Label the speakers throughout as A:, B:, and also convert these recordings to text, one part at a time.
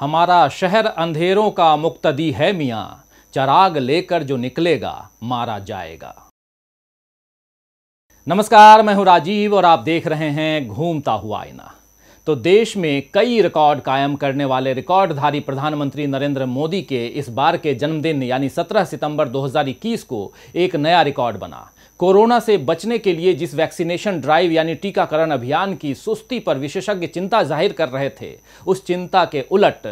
A: हमारा शहर अंधेरों का मुक्तदी है मियाँ चराग लेकर जो निकलेगा मारा जाएगा नमस्कार मैं हूं राजीव और आप देख रहे हैं घूमता हुआ आईना तो देश में कई रिकॉर्ड कायम करने वाले रिकॉर्डधारी प्रधानमंत्री नरेंद्र मोदी के इस बार के जन्मदिन यानी 17 सितंबर 2021 को एक नया रिकॉर्ड बना कोरोना से बचने के लिए जिस वैक्सीनेशन ड्राइव यानी टीकाकरण अभियान की सुस्ती पर विशेषज्ञ चिंता जाहिर कर रहे थे उस चिंता के उलट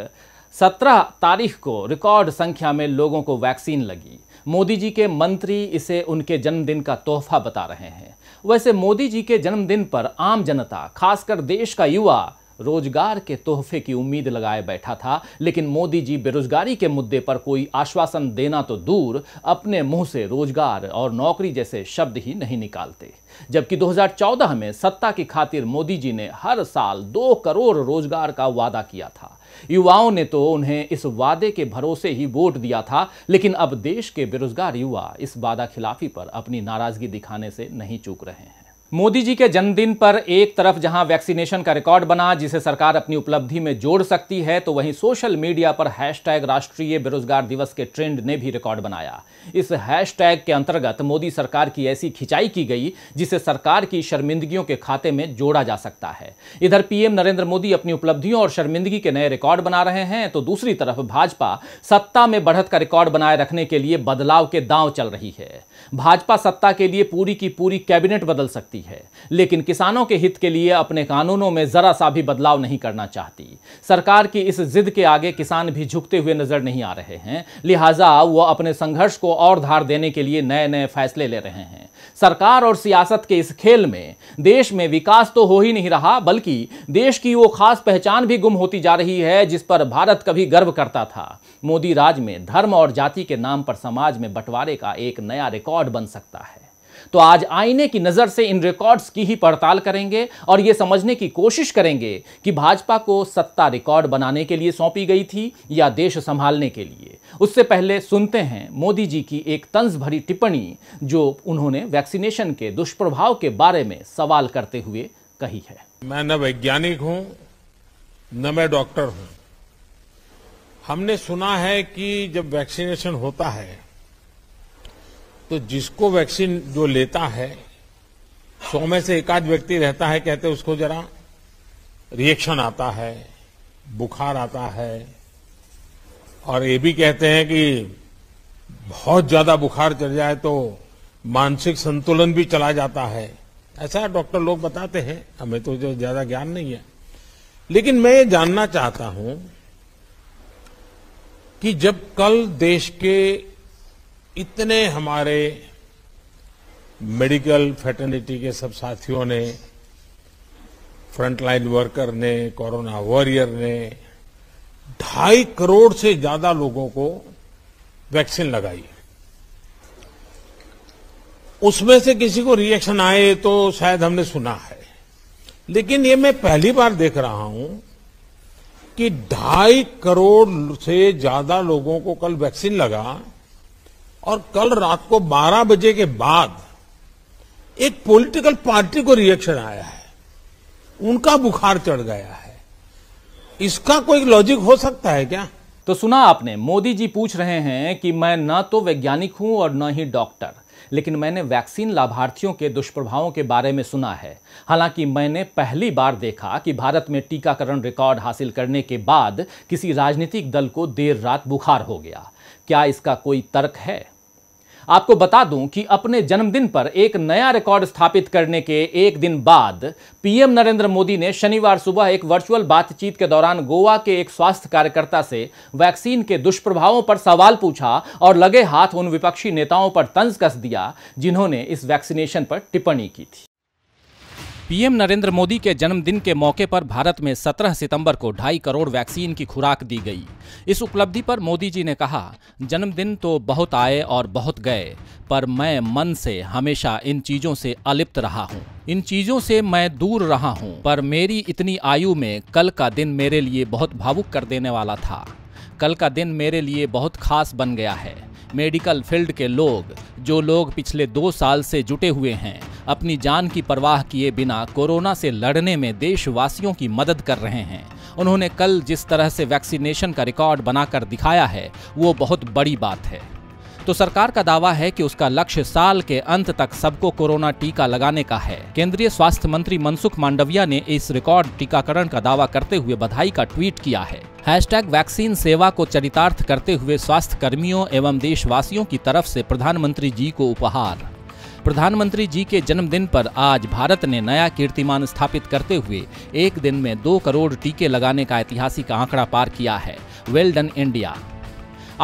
A: 17 तारीख को रिकॉर्ड संख्या में लोगों को वैक्सीन लगी मोदी जी के मंत्री इसे उनके जन्मदिन का तोहफा बता रहे हैं वैसे मोदी जी के जन्मदिन पर आम जनता खासकर देश का युवा रोजगार के तोहफे की उम्मीद लगाए बैठा था लेकिन मोदी जी बेरोजगारी के मुद्दे पर कोई आश्वासन देना तो दूर अपने मुंह से रोजगार और नौकरी जैसे शब्द ही नहीं निकालते जबकि 2014 में सत्ता की खातिर मोदी जी ने हर साल दो करोड़ रोजगार का वादा किया था युवाओं ने तो उन्हें इस वादे के भरोसे ही वोट दिया था लेकिन अब देश के बेरोजगार युवा इस वादा खिलाफी पर अपनी नाराजगी दिखाने से नहीं चूक रहे हैं मोदी जी के जन्मदिन पर एक तरफ जहां वैक्सीनेशन का रिकॉर्ड बना जिसे सरकार अपनी उपलब्धि में जोड़ सकती है तो वहीं सोशल मीडिया पर हैशटैग राष्ट्रीय बेरोजगार दिवस के ट्रेंड ने भी रिकॉर्ड बनाया इस हैशटैग के अंतर्गत मोदी सरकार की ऐसी खिंचाई की गई जिसे सरकार की शर्मिंदगियों के खाते में जोड़ा जा सकता है इधर पीएम नरेंद्र मोदी अपनी उपलब्धियों और शर्मिंदगी के नए रिकॉर्ड बना रहे हैं तो दूसरी तरफ भाजपा सत्ता में बढ़त का रिकॉर्ड बनाए रखने के लिए बदलाव के दांव चल रही है भाजपा सत्ता के लिए पूरी की पूरी कैबिनेट बदल सकती सकती है लेकिन किसानों के हित के लिए अपने कानूनों में ज़रा सा भी बदलाव नहीं करना चाहती सरकार की इस जिद के आगे किसान भी झुकते हुए नज़र नहीं आ रहे हैं लिहाजा वह अपने संघर्ष को और धार देने के लिए नए नए फैसले ले रहे हैं सरकार और सियासत के इस खेल में देश में विकास तो हो ही नहीं रहा बल्कि देश की वो खास पहचान भी गुम होती जा रही है जिस पर भारत कभी गर्व करता था मोदी राज में धर्म और जाति के नाम पर समाज में बंटवारे का एक नया रिकॉर्ड बन सकता है तो आज आईने की नज़र से इन रिकॉर्ड्स की ही पड़ताल करेंगे और यह समझने की कोशिश करेंगे कि भाजपा को सत्ता रिकॉर्ड बनाने के लिए सौंपी गई थी या देश संभालने के लिए उससे पहले सुनते हैं मोदी जी की एक तंज भरी टिप्पणी जो उन्होंने वैक्सीनेशन के
B: दुष्प्रभाव के बारे में सवाल करते हुए कही है मैं न वैज्ञानिक हूं न मैं डॉक्टर हूं हमने सुना है कि जब वैक्सीनेशन होता है तो जिसको वैक्सीन जो लेता है सौ में से एक आध व्यक्ति रहता है कहते उसको जरा रिएक्शन आता है बुखार आता है और ये भी कहते हैं कि बहुत ज्यादा बुखार चढ़ जाए तो मानसिक संतुलन भी चला जाता है ऐसा डॉक्टर लोग बताते हैं हमें तो जो ज्यादा ज्ञान नहीं है लेकिन मैं ये जानना चाहता हूं कि जब कल देश के इतने हमारे मेडिकल फैटर्निटी के सब साथियों ने फ्रंटलाइन वर्कर ने कोरोना वॉरियर ने ढाई करोड़ से ज्यादा लोगों को वैक्सीन लगाई उसमें से किसी को रिएक्शन आए तो शायद हमने सुना है लेकिन ये मैं पहली बार देख रहा हूं कि ढाई करोड़ से ज्यादा लोगों को कल वैक्सीन लगा और कल रात को 12 बजे के बाद एक पॉलिटिकल पार्टी को रिएक्शन आया है उनका बुखार चढ़ गया है इसका कोई लॉजिक हो सकता है क्या तो सुना आपने मोदी जी पूछ रहे
A: हैं कि मैं ना तो वैज्ञानिक हूं और ना ही डॉक्टर लेकिन मैंने वैक्सीन लाभार्थियों के दुष्प्रभावों के बारे में सुना है हालांकि मैंने पहली बार देखा कि भारत में टीकाकरण रिकॉर्ड हासिल करने के बाद किसी राजनीतिक दल को देर रात बुखार हो गया क्या इसका कोई तर्क है आपको बता दूं कि अपने जन्मदिन पर एक नया रिकॉर्ड स्थापित करने के एक दिन बाद पीएम नरेंद्र मोदी ने शनिवार सुबह एक वर्चुअल बातचीत के दौरान गोवा के एक स्वास्थ्य कार्यकर्ता से वैक्सीन के दुष्प्रभावों पर सवाल पूछा और लगे हाथ उन विपक्षी नेताओं पर तंज कस दिया जिन्होंने इस वैक्सीनेशन पर टिप्पणी की थी पीएम नरेंद्र मोदी के जन्मदिन के मौके पर भारत में 17 सितंबर को ढाई करोड़ वैक्सीन की खुराक दी गई इस उपलब्धि पर मोदी जी ने कहा जन्मदिन तो बहुत आए और बहुत गए पर मैं मन से हमेशा इन चीजों से अलिप्त रहा हूँ इन चीजों से मैं दूर रहा हूँ पर मेरी इतनी आयु में कल का दिन मेरे लिए बहुत भावुक कर देने वाला था कल का दिन मेरे लिए बहुत खास बन गया है मेडिकल फील्ड के लोग जो लोग पिछले दो साल से जुटे हुए हैं अपनी जान की परवाह किए बिना कोरोना से लड़ने में देशवासियों की मदद कर रहे हैं उन्होंने कल जिस तरह से वैक्सीनेशन का रिकॉर्ड बनाकर दिखाया है वो बहुत बड़ी बात है तो सरकार का दावा है कि उसका लक्ष्य साल के अंत तक सबको कोरोना टीका लगाने का है केंद्रीय स्वास्थ्य मंत्री मनसुख मांडविया ने इस रिकॉर्ड टीकाकरण का दावा करते हुए बधाई का ट्वीट किया है हैशटैग वैक्सीन सेवा को चरितार्थ करते हुए स्वास्थ्य कर्मियों एवं देशवासियों की तरफ से प्रधानमंत्री जी को उपहार प्रधानमंत्री जी के जन्मदिन पर आज भारत ने नया कीर्तिमान स्थापित करते हुए एक दिन में दो करोड़ टीके लगाने का ऐतिहासिक आंकड़ा पार किया है वेल डन इंडिया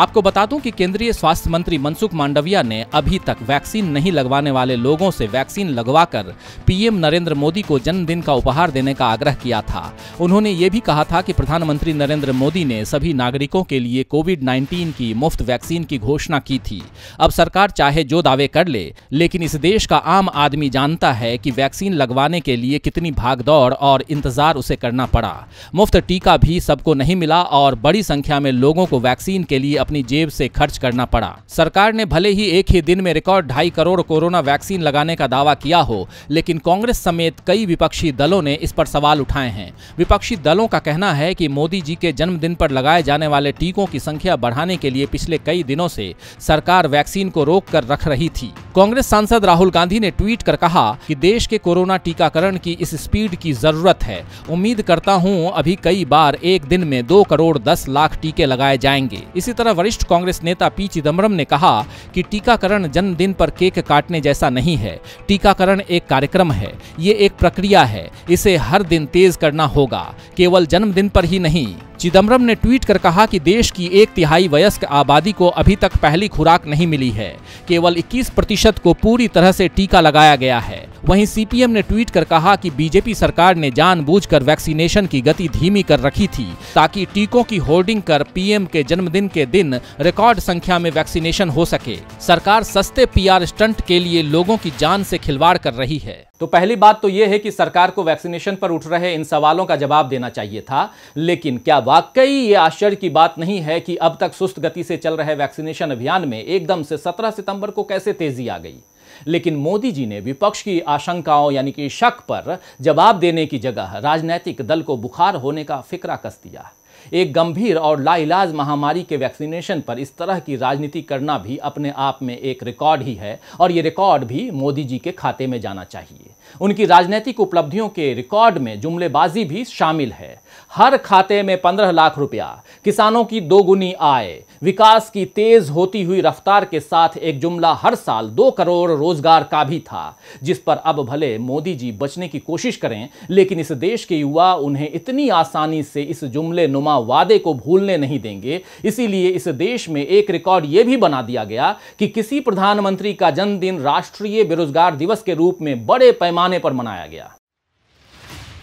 A: आपको बता दूं कि केंद्रीय स्वास्थ्य मंत्री मनसुख मांडविया ने अभी तक वैक्सीन नहीं लगवाने वाले लोगों से वैक्सीन लगवाकर पीएम नरेंद्र मोदी को जन्मदिन का उपहार देने का आग्रह किया था उन्होंने ये भी कहा था कि प्रधानमंत्री नरेंद्र मोदी ने सभी नागरिकों के लिए कोविड नाइन्टीन की मुफ्त वैक्सीन की घोषणा की थी अब सरकार चाहे जो दावे कर ले, लेकिन इस देश का आम आदमी जानता है कि वैक्सीन लगवाने के लिए कितनी भागदौड़ और इंतजार उसे करना पड़ा मुफ्त टीका भी सबको नहीं मिला और बड़ी संख्या में लोगों को वैक्सीन के लिए अपनी जेब से खर्च करना पड़ा सरकार ने भले ही एक ही दिन में रिकॉर्ड ढाई करोड़ कोरोना वैक्सीन लगाने का दावा किया हो लेकिन कांग्रेस समेत कई विपक्षी दलों ने इस पर सवाल उठाए हैं विपक्षी दलों का कहना है कि मोदी जी के जन्मदिन पर लगाए जाने वाले टीकों की संख्या बढ़ाने के लिए पिछले कई दिनों से सरकार वैक्सीन को रोक कर रख रही थी कांग्रेस सांसद राहुल गांधी ने ट्वीट कर कहा कि देश के कोरोना टीकाकरण की इस स्पीड की जरूरत है उम्मीद करता हूं अभी कई बार एक दिन में दो करोड़ दस लाख टीके लगाए जाएंगे इसी तरह वरिष्ठ कांग्रेस नेता पी चिदम्बरम ने कहा कि टीकाकरण जन्मदिन पर केक काटने जैसा नहीं है टीकाकरण एक कार्यक्रम है ये एक प्रक्रिया है इसे हर दिन तेज करना होगा केवल जन्मदिन पर ही नहीं चिदम्बरम ने ट्वीट कर कहा कि देश की एक तिहाई वयस्क आबादी को अभी तक पहली खुराक नहीं मिली है केवल 21 प्रतिशत प्रतिशत को पूरी तरह से टीका लगाया गया है वहीं सीपीएम ने ट्वीट कर कहा कि बीजेपी सरकार ने जानबूझकर वैक्सीनेशन की गति धीमी कर रखी थी ताकि टीकों की होर्डिंग कर पीएम के जन्मदिन के दिन रिकॉर्ड संख्या में वैक्सीनेशन हो सके सरकार सस्ते पीआर स्टंट के लिए लोगों की जान से खिलवाड़ कर रही है तो पहली बात तो ये है कि सरकार को वैक्सीनेशन पर उठ रहे इन सवालों का जवाब देना चाहिए था लेकिन क्या वाकई ये आश्चर्य की बात नहीं है कि अब तक सुस्त गति से चल रहे वैक्सीनेशन अभियान में एकदम से 17 सितंबर को कैसे तेजी आ गई लेकिन मोदी जी ने विपक्ष की आशंकाओं यानी कि शक पर जवाब देने की जगह राजनीतिक दल को बुखार होने का फिक्रा कस दिया एक गंभीर और लाइलाज महामारी के वैक्सीनेशन पर इस तरह की राजनीति करना भी अपने आप में एक रिकॉर्ड ही है और ये रिकॉर्ड भी मोदी जी के खाते में जाना चाहिए उनकी राजनीतिक उपलब्धियों के रिकॉर्ड में जुमलेबाजी भी शामिल है हर खाते में पंद्रह लाख रुपया किसानों की दोगुनी आय विकास की तेज होती हुई रफ्तार के साथ एक जुमला हर साल दो करोड़ रोजगार का भी था जिस पर अब भले मोदी जी बचने की कोशिश करें लेकिन इस देश के युवा उन्हें इतनी आसानी से इस जुमले नुमा वादे को भूलने नहीं देंगे इसीलिए इस देश में एक रिकॉर्ड यह भी बना दिया गया कि किसी प्रधानमंत्री का जन्मदिन राष्ट्रीय बेरोजगार दिवस के रूप में बड़े पैमाने पर मनाया गया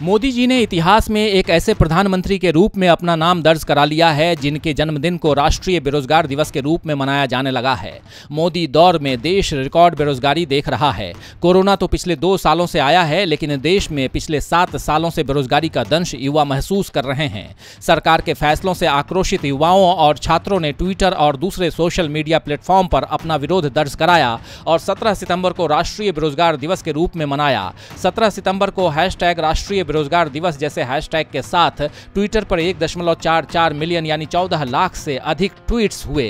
A: मोदी जी ने इतिहास में एक ऐसे प्रधानमंत्री के रूप में अपना नाम दर्ज करा लिया है जिनके जन्मदिन को राष्ट्रीय बेरोजगार दिवस के रूप में मनाया जाने लगा है मोदी दौर में देश रिकॉर्ड बेरोजगारी देख रहा है कोरोना तो पिछले दो सालों से आया है लेकिन देश में पिछले सात सालों से बेरोजगारी का दंश युवा महसूस कर रहे हैं सरकार के फैसलों से आक्रोशित युवाओं और छात्रों ने ट्विटर और दूसरे सोशल मीडिया प्लेटफॉर्म पर अपना विरोध दर्ज कराया और सत्रह सितंबर को राष्ट्रीय बेरोजगार दिवस के रूप में मनाया सत्रह सितंबर को हैश राष्ट्रीय बेरोजगार दिवस जैसे हैशटैग के साथ ट्विटर पर एक दशमलव चार चार मिलियन यानी चौदह लाख से अधिक ट्वीट्स हुए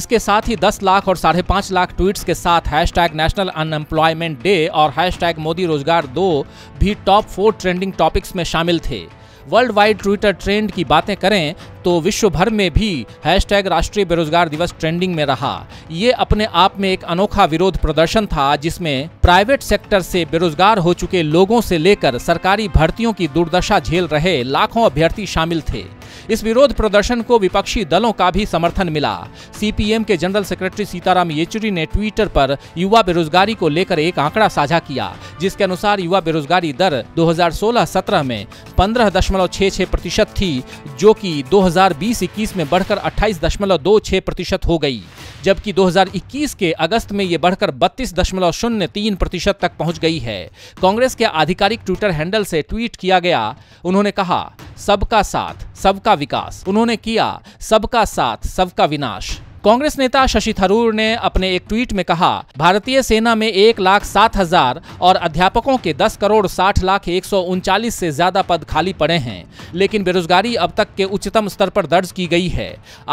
A: इसके साथ ही 10 लाख और साढ़े पाँच लाख ट्वीट्स के साथ हैशटैग नेशनल अनएम्प्लॉयमेंट डे और हैशटैग मोदी रोजगार दो भी टॉप फोर ट्रेंडिंग टॉपिक्स में शामिल थे वर्ल्ड वाइड ट्विटर ट्रेंड की बातें करें तो विश्व भर में भी हैशटैग राष्ट्रीय बेरोजगार दिवस ट्रेंडिंग में रहा ये अपने आप में एक अनोखा विरोध प्रदर्शन था जिसमें प्राइवेट सेक्टर से बेरोजगार हो चुके लोगों से लेकर सरकारी भर्तियों की दुर्दशा झेल रहे लाखों अभ्यर्थी शामिल थे इस विरोध प्रदर्शन को विपक्षी दलों का भी समर्थन मिला सीपीएम के जनरल सेक्रेटरी सीताराम येचुरी ने ट्विटर पर युवा बेरोजगारी को लेकर एक आंकड़ा साझा किया जिसके अनुसार युवा बेरोजगारी दर 2016-17 में 15.66 प्रतिशत थी जो कि 2020-21 में बढ़कर 28.26 प्रतिशत हो गई जबकि 2021 के अगस्त में ये बढ़कर 32.03 प्रतिशत तक पहुंच गई है कांग्रेस के आधिकारिक ट्विटर हैंडल से ट्वीट किया गया उन्होंने कहा सबका साथ सब सबका विकास उन्होंने किया सबका साथ सबका विनाश कांग्रेस नेता शशि थरूर ने अपने एक ट्वीट में कहा भारतीय सेना में एक लाख सात हजार और अध्यापकों के दस करोड़ साठ लाख एक सौ उनचालीस से ज्यादा पद खाली पड़े हैं लेकिन बेरोजगारी अब तक के उच्चतम स्तर पर दर्ज की गई है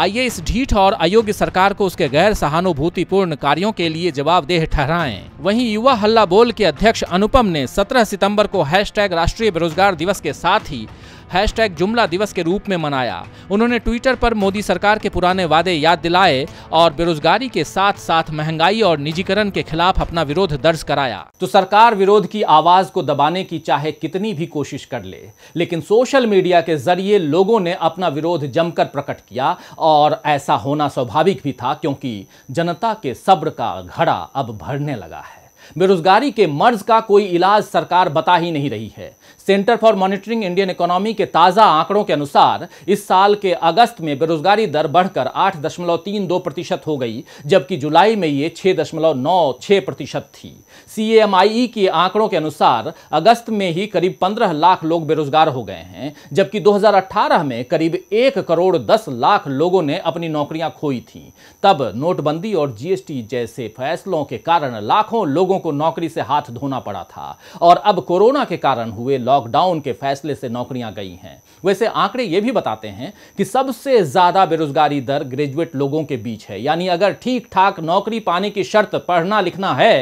A: आइए इस ढीठ और अयोग्य सरकार को उसके गैर सहानुभूतिपूर्ण कार्यों के लिए जवाबदेह ठहराए वही युवा हल्ला बोल के अध्यक्ष अनुपम ने सत्रह सितम्बर को हैश राष्ट्रीय बेरोजगार दिवस के साथ ही हैशटैग जुमला दिवस के रूप में मनाया उन्होंने ट्विटर पर मोदी सरकार के पुराने वादे याद दिलाए और बेरोजगारी के साथ साथ महंगाई और निजीकरण के खिलाफ अपना विरोध दर्ज कराया तो सरकार विरोध की आवाज को दबाने की चाहे कितनी भी कोशिश कर ले लेकिन सोशल मीडिया के जरिए लोगों ने अपना विरोध जमकर प्रकट किया और ऐसा होना स्वाभाविक भी था क्योंकि जनता के सब्र का घड़ा अब भरने लगा है बेरोजगारी के मर्ज का कोई इलाज सरकार बता ही नहीं रही है centre for monitoring Indian economy के ताज़ा आंकड़ों के अनुसार इस साल के अगस्त में बेरोजगारी दर बढ़कर 8.32 प्रतिशत हो गई जबकि जुलाई में ये 6.96 प्रतिशत थी सी e के आंकड़ों के अनुसार अगस्त में ही करीब 15 लाख लोग बेरोजगार हो गए हैं जबकि 2018 में करीब एक करोड़ दस लाख लोगों ने अपनी नौकरियां खोई थी तब नोटबंदी और जीएसटी जैसे फैसलों के कारण लाखों लोगों को नौकरी से हाथ धोना पड़ा था और अब कोरोना के कारण हुए लॉक लॉकडाउन के फैसले से नौकरियां गई हैं वैसे आंकड़े ये भी बताते हैं कि सबसे ज़्यादा बेरोजगारी दर ग्रेजुएट लोगों के बीच है यानी अगर ठीक ठाक नौकरी पाने की शर्त पढ़ना लिखना है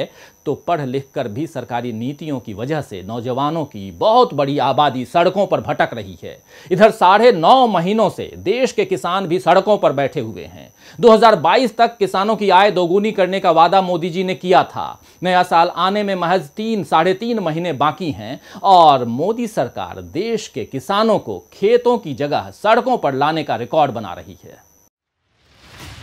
A: तो पढ़ लिख कर भी सरकारी नीतियों की वजह से नौजवानों की बहुत बड़ी आबादी सड़कों पर भटक रही है इधर साढ़े नौ महीनों से देश के किसान भी सड़कों पर बैठे हुए हैं 2022 तक किसानों की आय दोगुनी करने का वादा मोदी जी ने किया था नया साल आने में महज तीन साढ़े तीन महीने बाकी हैं और मोदी सरकार देश के किसानों को खेतों की जगह सड़कों पर लाने का रिकॉर्ड बना रही है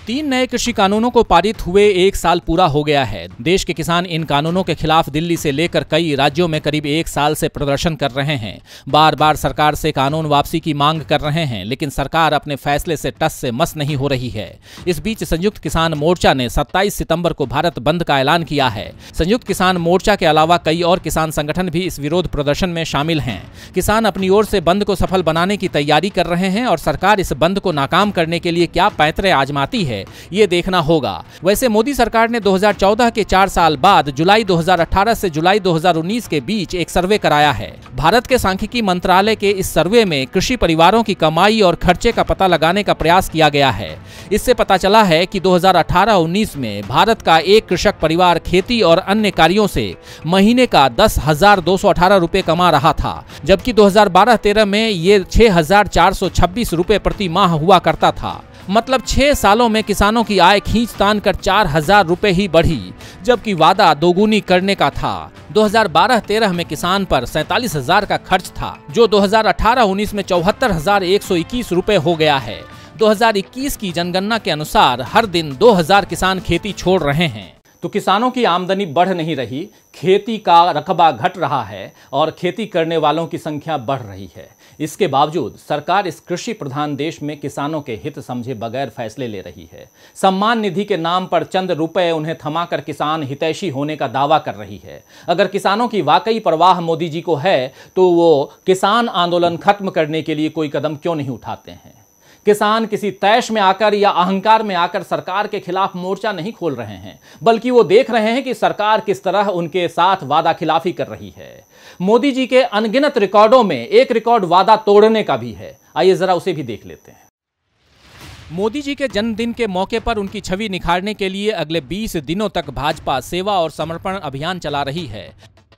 A: तीन नए कृषि कानूनों को पारित हुए एक साल पूरा हो गया है देश के किसान इन कानूनों के खिलाफ दिल्ली से लेकर कई राज्यों में करीब एक साल से प्रदर्शन कर रहे हैं बार बार सरकार से कानून वापसी की मांग कर रहे हैं लेकिन सरकार अपने फैसले से टस से मस नहीं हो रही है इस बीच संयुक्त किसान मोर्चा ने सत्ताईस सितम्बर को भारत बंद का ऐलान किया है संयुक्त किसान मोर्चा के अलावा कई और किसान संगठन भी इस विरोध प्रदर्शन में शामिल है किसान अपनी ओर से बंद को सफल बनाने की तैयारी कर रहे हैं और सरकार इस बंद को नाकाम करने के लिए क्या पैतरे आजमाती है है ये देखना होगा वैसे मोदी सरकार ने 2014 के चार साल बाद जुलाई 2018 से जुलाई 2019 के बीच एक सर्वे कराया है भारत के सांख्यिकी मंत्रालय के इस सर्वे में कृषि परिवारों की कमाई और खर्चे का पता लगाने का प्रयास किया गया है इससे पता चला है कि 2018-19 में भारत का एक कृषक परिवार खेती और अन्य कार्यों से महीने का दस हजार दो सौ अठारह रूपए कमा रहा था जबकि 2012-13 में ये छह हजार चार सौ छब्बीस रूपए प्रति माह हुआ करता था मतलब छह सालों में किसानों की आय खींच तान कर चार हजार रूपए ही बढ़ी जबकि वादा दोगुनी करने का था 2012-13 में किसान पर सैतालीस हजार का खर्च था जो 2018-19 में चौहत्तर हजार एक सौ इक्कीस रूपए हो गया है 2021 की जनगणना के अनुसार हर दिन 2000 किसान खेती छोड़ रहे हैं तो किसानों की आमदनी बढ़ नहीं रही खेती का रकबा घट रहा है और खेती करने वालों की संख्या बढ़ रही है इसके बावजूद सरकार इस कृषि प्रधान देश में किसानों के हित समझे बगैर फैसले ले रही है सम्मान निधि के नाम पर चंद रुपए उन्हें थमाकर किसान हितैषी होने का दावा कर रही है अगर किसानों की वाकई परवाह मोदी जी को है तो वो किसान आंदोलन खत्म करने के लिए कोई कदम क्यों नहीं उठाते हैं किसान किसी तैश में आकर या अहंकार में आकर सरकार के खिलाफ मोर्चा नहीं खोल रहे हैं बल्कि वो देख रहे हैं कि सरकार किस तरह उनके साथ वादा खिलाफी कर रही है मोदी जी के अनगिनत रिकॉर्डों में एक रिकॉर्ड वादा तोड़ने का भी है आइए जरा उसे भी देख लेते हैं मोदी जी के जन्मदिन के मौके पर उनकी छवि निखारने के लिए अगले 20 दिनों तक भाजपा सेवा और समर्पण अभियान चला रही है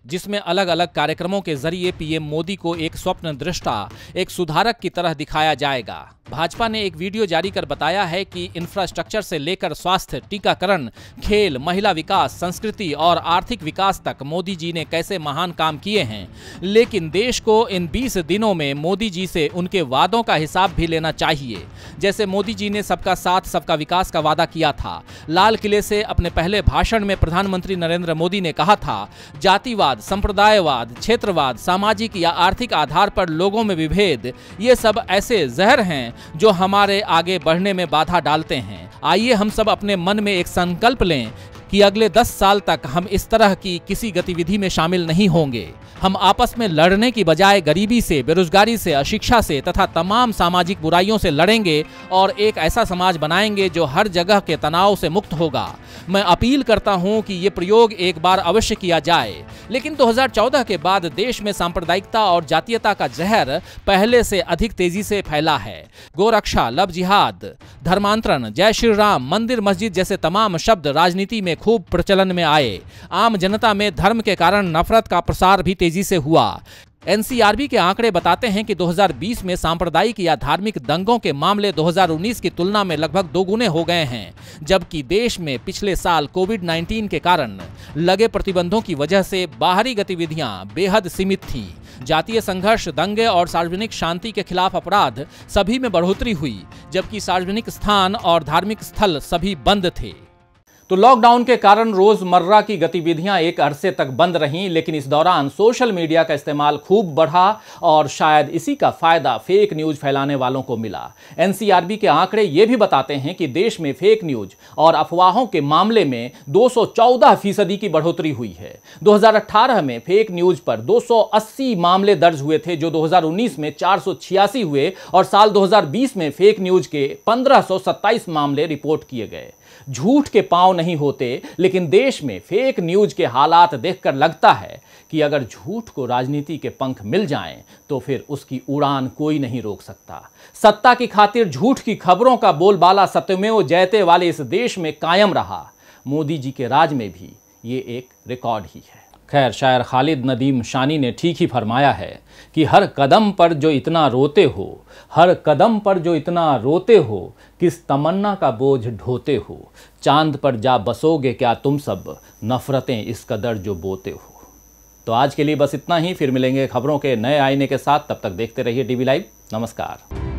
A: जिसमें अलग अलग कार्यक्रमों के जरिए पीएम मोदी को एक स्वप्न दृष्टा एक सुधारक की तरह दिखाया जाएगा भाजपा ने एक वीडियो जारी कर बताया है कि इंफ्रास्ट्रक्चर से लेकर स्वास्थ्य टीकाकरण खेल महिला विकास संस्कृति और आर्थिक विकास तक मोदी जी ने कैसे महान काम किए हैं लेकिन देश को इन 20 दिनों में मोदी जी से उनके वादों का हिसाब भी लेना चाहिए जैसे मोदी जी ने सबका साथ सबका विकास का वादा किया था लाल किले से अपने पहले भाषण में प्रधानमंत्री नरेंद्र मोदी ने कहा था जातिवाद जातिवाद संप्रदायवाद क्षेत्रवाद सामाजिक या आर्थिक आधार पर लोगों में विभेद ये सब ऐसे जहर हैं जो हमारे आगे बढ़ने में बाधा डालते हैं आइए हम सब अपने मन में एक संकल्प लें कि अगले 10 साल तक हम इस तरह की किसी गतिविधि में शामिल नहीं होंगे हम आपस में लड़ने की बजाय गरीबी से बेरोजगारी से अशिक्षा से तथा तमाम सामाजिक बुराइयों से लड़ेंगे और एक ऐसा समाज बनाएंगे जो हर जगह के तनाव से मुक्त होगा मैं अपील करता हूं कि ये प्रयोग एक बार अवश्य किया जाए लेकिन 2014 के बाद देश में सांप्रदायिकता और जातीयता का जहर पहले से अधिक तेजी से फैला है गोरक्षा लव जिहाद धर्मांतरण जय श्री राम मंदिर मस्जिद जैसे तमाम शब्द राजनीति में खूब प्रचलन में आए आम जनता में धर्म के कारण नफरत का प्रसार भी तेजी से हुआ एनसीआरबी के आंकड़े बताते हैं कि 2020 में सांप्रदायिक या धार्मिक दंगों के मामले 2019 की तुलना में लगभग दोगुने हो गए हैं जबकि देश में पिछले साल कोविड 19 के कारण लगे प्रतिबंधों की वजह से बाहरी गतिविधियां बेहद सीमित थीं जातीय संघर्ष दंगे और सार्वजनिक शांति के खिलाफ अपराध सभी में बढ़ोतरी हुई जबकि सार्वजनिक स्थान और धार्मिक स्थल सभी बंद थे तो लॉकडाउन के कारण रोजमर्रा की गतिविधियां एक अरसे तक बंद रहीं लेकिन इस दौरान सोशल मीडिया का इस्तेमाल खूब बढ़ा और शायद इसी का फायदा फेक न्यूज फैलाने वालों को मिला एनसीआरबी के आंकड़े ये भी बताते हैं कि देश में फेक न्यूज और अफवाहों के मामले में 214 फीसदी की बढ़ोतरी हुई है दो में फेक न्यूज पर दो मामले दर्ज हुए थे जो दो में चार हुए और साल दो में फेक न्यूज के पंद्रह मामले रिपोर्ट किए गए झूठ के पांव नहीं होते लेकिन देश में फेक न्यूज के हालात देखकर लगता है कि अगर झूठ को राजनीति के पंख मिल जाएं तो फिर उसकी उड़ान कोई नहीं रोक सकता सत्ता की खातिर झूठ की खबरों का बोलबाला सत्यमेव जयते वाले इस देश में कायम रहा मोदी जी के राज में भी ये एक रिकॉर्ड ही है खैर शायर खालिद नदीम शानी ने ठीक ही फरमाया है कि हर कदम पर जो इतना रोते हो हर कदम पर जो इतना रोते हो किस तमन्ना का बोझ ढोते हो चांद पर जा बसोगे क्या तुम सब नफ़रतें इस कदर जो बोते हो तो आज के लिए बस इतना ही फिर मिलेंगे खबरों के नए आईने के साथ तब तक देखते रहिए डीवी लाइव नमस्कार